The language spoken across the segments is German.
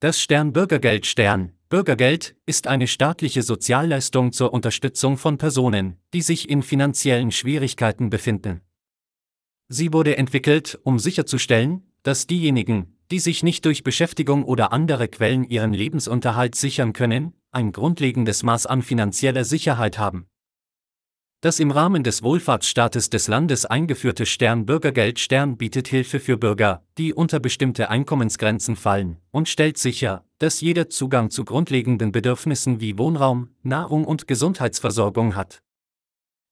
Das Stern Bürgergeld Stern, Bürgergeld, ist eine staatliche Sozialleistung zur Unterstützung von Personen, die sich in finanziellen Schwierigkeiten befinden. Sie wurde entwickelt, um sicherzustellen, dass diejenigen, die sich nicht durch Beschäftigung oder andere Quellen ihren Lebensunterhalt sichern können, ein grundlegendes Maß an finanzieller Sicherheit haben. Das im Rahmen des Wohlfahrtsstaates des Landes eingeführte Stern-Bürgergeld Stern bietet Hilfe für Bürger, die unter bestimmte Einkommensgrenzen fallen, und stellt sicher, dass jeder Zugang zu grundlegenden Bedürfnissen wie Wohnraum, Nahrung und Gesundheitsversorgung hat.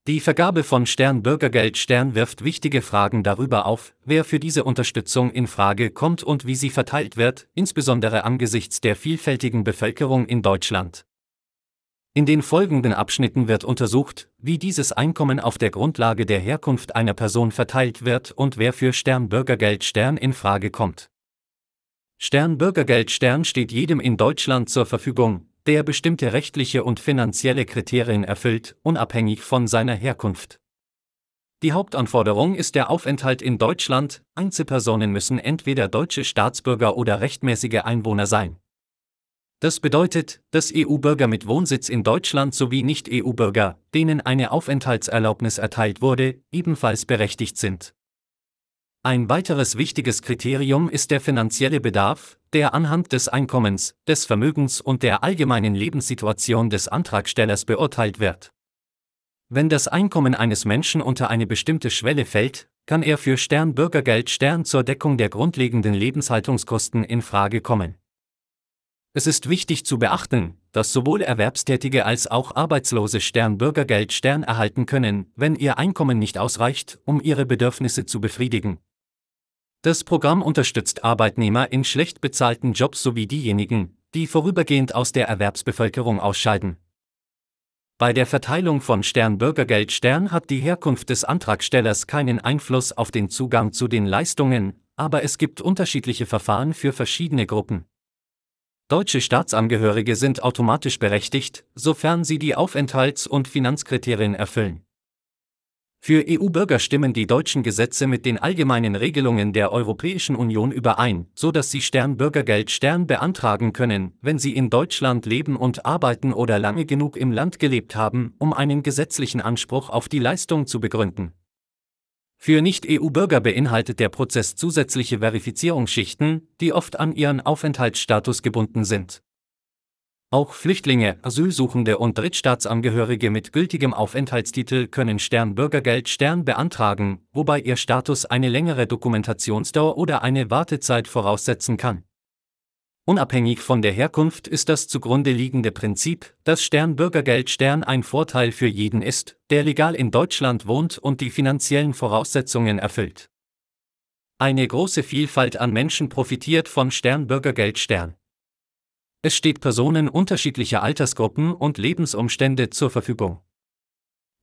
Die Vergabe von Stern Bürgergeld Stern wirft wichtige Fragen darüber auf, wer für diese Unterstützung in Frage kommt und wie sie verteilt wird, insbesondere angesichts der vielfältigen Bevölkerung in Deutschland. In den folgenden Abschnitten wird untersucht, wie dieses Einkommen auf der Grundlage der Herkunft einer Person verteilt wird und wer für Sternbürgergeld Stern in Frage kommt. Sternbürgergeld Stern steht jedem in Deutschland zur Verfügung, der bestimmte rechtliche und finanzielle Kriterien erfüllt, unabhängig von seiner Herkunft. Die Hauptanforderung ist der Aufenthalt in Deutschland, Einzelpersonen müssen entweder deutsche Staatsbürger oder rechtmäßige Einwohner sein. Das bedeutet, dass EU-Bürger mit Wohnsitz in Deutschland sowie Nicht-EU-Bürger, denen eine Aufenthaltserlaubnis erteilt wurde, ebenfalls berechtigt sind. Ein weiteres wichtiges Kriterium ist der finanzielle Bedarf, der anhand des Einkommens, des Vermögens und der allgemeinen Lebenssituation des Antragstellers beurteilt wird. Wenn das Einkommen eines Menschen unter eine bestimmte Schwelle fällt, kann er für Stern Bürgergeld Stern zur Deckung der grundlegenden Lebenshaltungskosten in Frage kommen. Es ist wichtig zu beachten, dass sowohl Erwerbstätige als auch arbeitslose Sternbürgergeld Stern erhalten können, wenn ihr Einkommen nicht ausreicht, um ihre Bedürfnisse zu befriedigen. Das Programm unterstützt Arbeitnehmer in schlecht bezahlten Jobs sowie diejenigen, die vorübergehend aus der Erwerbsbevölkerung ausscheiden. Bei der Verteilung von Sternbürgergeld Stern hat die Herkunft des Antragstellers keinen Einfluss auf den Zugang zu den Leistungen, aber es gibt unterschiedliche Verfahren für verschiedene Gruppen. Deutsche Staatsangehörige sind automatisch berechtigt, sofern sie die Aufenthalts- und Finanzkriterien erfüllen. Für EU-Bürger stimmen die deutschen Gesetze mit den allgemeinen Regelungen der Europäischen Union überein, so dass sie Sternbürgergeld Stern beantragen können, wenn sie in Deutschland leben und arbeiten oder lange genug im Land gelebt haben, um einen gesetzlichen Anspruch auf die Leistung zu begründen. Für Nicht-EU-Bürger beinhaltet der Prozess zusätzliche Verifizierungsschichten, die oft an ihren Aufenthaltsstatus gebunden sind. Auch Flüchtlinge, Asylsuchende und Drittstaatsangehörige mit gültigem Aufenthaltstitel können Stern Bürgergeld Stern beantragen, wobei ihr Status eine längere Dokumentationsdauer oder eine Wartezeit voraussetzen kann. Unabhängig von der Herkunft ist das zugrunde liegende Prinzip, dass Sternbürgergeld Stern ein Vorteil für jeden ist, der legal in Deutschland wohnt und die finanziellen Voraussetzungen erfüllt. Eine große Vielfalt an Menschen profitiert von Sternbürgergeld Stern. Es steht Personen unterschiedlicher Altersgruppen und Lebensumstände zur Verfügung.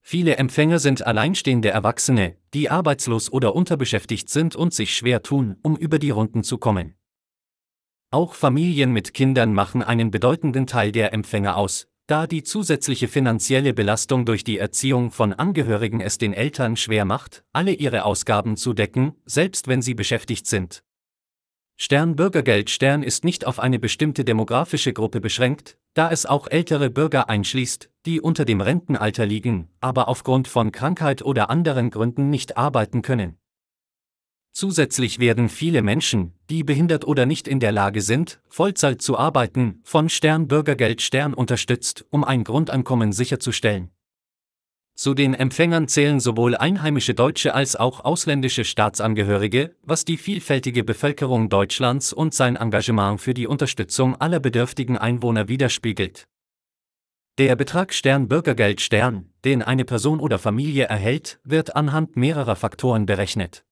Viele Empfänger sind alleinstehende Erwachsene, die arbeitslos oder unterbeschäftigt sind und sich schwer tun, um über die Runden zu kommen. Auch Familien mit Kindern machen einen bedeutenden Teil der Empfänger aus, da die zusätzliche finanzielle Belastung durch die Erziehung von Angehörigen es den Eltern schwer macht, alle ihre Ausgaben zu decken, selbst wenn sie beschäftigt sind. Stern Bürgergeld Stern ist nicht auf eine bestimmte demografische Gruppe beschränkt, da es auch ältere Bürger einschließt, die unter dem Rentenalter liegen, aber aufgrund von Krankheit oder anderen Gründen nicht arbeiten können. Zusätzlich werden viele Menschen, die behindert oder nicht in der Lage sind, Vollzeit zu arbeiten, von Stern Bürgergeld Stern unterstützt, um ein Grundeinkommen sicherzustellen. Zu den Empfängern zählen sowohl einheimische Deutsche als auch ausländische Staatsangehörige, was die vielfältige Bevölkerung Deutschlands und sein Engagement für die Unterstützung aller bedürftigen Einwohner widerspiegelt. Der Betrag Stern Bürgergeld Stern, den eine Person oder Familie erhält, wird anhand mehrerer Faktoren berechnet.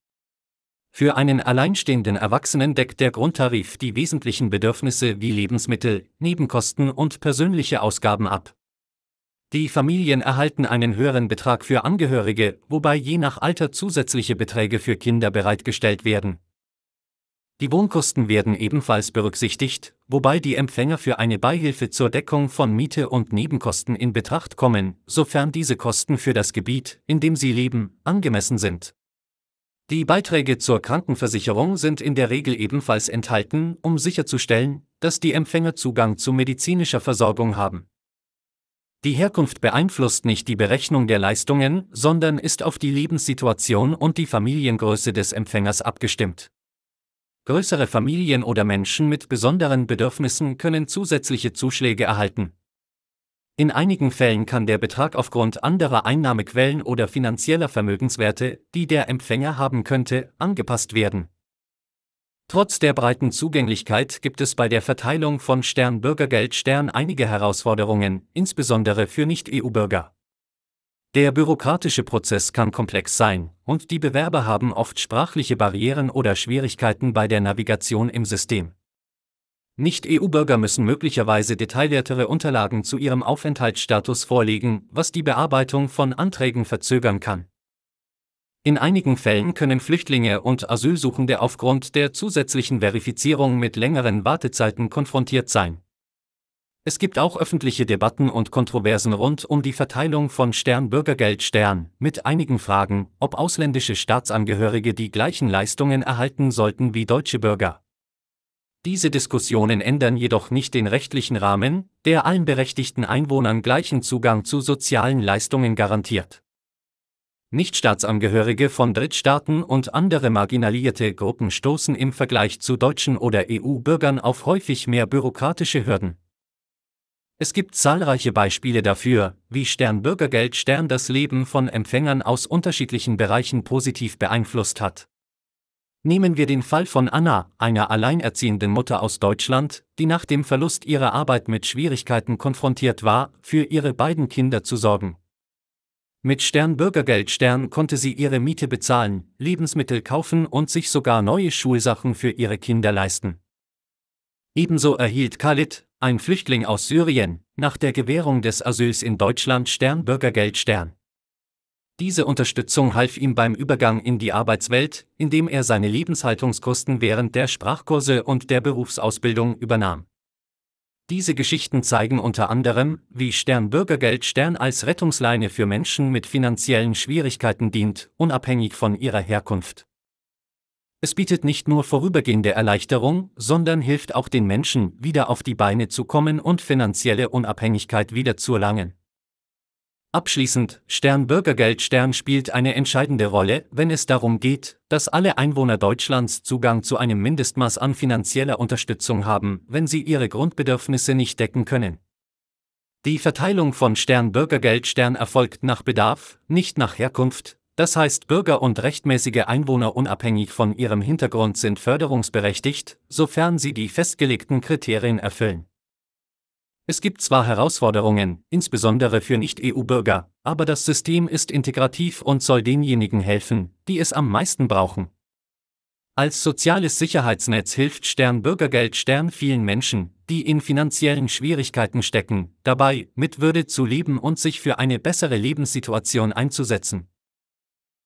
Für einen alleinstehenden Erwachsenen deckt der Grundtarif die wesentlichen Bedürfnisse wie Lebensmittel, Nebenkosten und persönliche Ausgaben ab. Die Familien erhalten einen höheren Betrag für Angehörige, wobei je nach Alter zusätzliche Beträge für Kinder bereitgestellt werden. Die Wohnkosten werden ebenfalls berücksichtigt, wobei die Empfänger für eine Beihilfe zur Deckung von Miete und Nebenkosten in Betracht kommen, sofern diese Kosten für das Gebiet, in dem sie leben, angemessen sind. Die Beiträge zur Krankenversicherung sind in der Regel ebenfalls enthalten, um sicherzustellen, dass die Empfänger Zugang zu medizinischer Versorgung haben. Die Herkunft beeinflusst nicht die Berechnung der Leistungen, sondern ist auf die Lebenssituation und die Familiengröße des Empfängers abgestimmt. Größere Familien oder Menschen mit besonderen Bedürfnissen können zusätzliche Zuschläge erhalten. In einigen Fällen kann der Betrag aufgrund anderer Einnahmequellen oder finanzieller Vermögenswerte, die der Empfänger haben könnte, angepasst werden. Trotz der breiten Zugänglichkeit gibt es bei der Verteilung von Stern-Bürgergeld Stern einige Herausforderungen, insbesondere für Nicht-EU-Bürger. Der bürokratische Prozess kann komplex sein, und die Bewerber haben oft sprachliche Barrieren oder Schwierigkeiten bei der Navigation im System. Nicht-EU-Bürger müssen möglicherweise detailliertere Unterlagen zu ihrem Aufenthaltsstatus vorlegen, was die Bearbeitung von Anträgen verzögern kann. In einigen Fällen können Flüchtlinge und Asylsuchende aufgrund der zusätzlichen Verifizierung mit längeren Wartezeiten konfrontiert sein. Es gibt auch öffentliche Debatten und Kontroversen rund um die Verteilung von Stern-Bürgergeld Stern, mit einigen Fragen, ob ausländische Staatsangehörige die gleichen Leistungen erhalten sollten wie deutsche Bürger. Diese Diskussionen ändern jedoch nicht den rechtlichen Rahmen, der allen berechtigten Einwohnern gleichen Zugang zu sozialen Leistungen garantiert. Nichtstaatsangehörige von Drittstaaten und andere marginalisierte Gruppen stoßen im Vergleich zu deutschen oder EU-Bürgern auf häufig mehr bürokratische Hürden. Es gibt zahlreiche Beispiele dafür, wie Stern Bürgergeld Stern das Leben von Empfängern aus unterschiedlichen Bereichen positiv beeinflusst hat. Nehmen wir den Fall von Anna, einer alleinerziehenden Mutter aus Deutschland, die nach dem Verlust ihrer Arbeit mit Schwierigkeiten konfrontiert war, für ihre beiden Kinder zu sorgen. Mit Stern Bürgergeld Stern konnte sie ihre Miete bezahlen, Lebensmittel kaufen und sich sogar neue Schulsachen für ihre Kinder leisten. Ebenso erhielt Khalid, ein Flüchtling aus Syrien, nach der Gewährung des Asyls in Deutschland Stern Bürgergeld Stern. Diese Unterstützung half ihm beim Übergang in die Arbeitswelt, indem er seine Lebenshaltungskosten während der Sprachkurse und der Berufsausbildung übernahm. Diese Geschichten zeigen unter anderem, wie Stern Bürgergeld Stern als Rettungsleine für Menschen mit finanziellen Schwierigkeiten dient, unabhängig von ihrer Herkunft. Es bietet nicht nur vorübergehende Erleichterung, sondern hilft auch den Menschen, wieder auf die Beine zu kommen und finanzielle Unabhängigkeit wieder zu erlangen. Abschließend, Stern Bürgergeld Stern spielt eine entscheidende Rolle, wenn es darum geht, dass alle Einwohner Deutschlands Zugang zu einem Mindestmaß an finanzieller Unterstützung haben, wenn sie ihre Grundbedürfnisse nicht decken können. Die Verteilung von Stern Bürgergeld Stern erfolgt nach Bedarf, nicht nach Herkunft, das heißt Bürger und rechtmäßige Einwohner unabhängig von ihrem Hintergrund sind förderungsberechtigt, sofern sie die festgelegten Kriterien erfüllen. Es gibt zwar Herausforderungen, insbesondere für Nicht-EU-Bürger, aber das System ist integrativ und soll denjenigen helfen, die es am meisten brauchen. Als soziales Sicherheitsnetz hilft Stern Bürgergeld Stern vielen Menschen, die in finanziellen Schwierigkeiten stecken, dabei, mit Würde zu leben und sich für eine bessere Lebenssituation einzusetzen.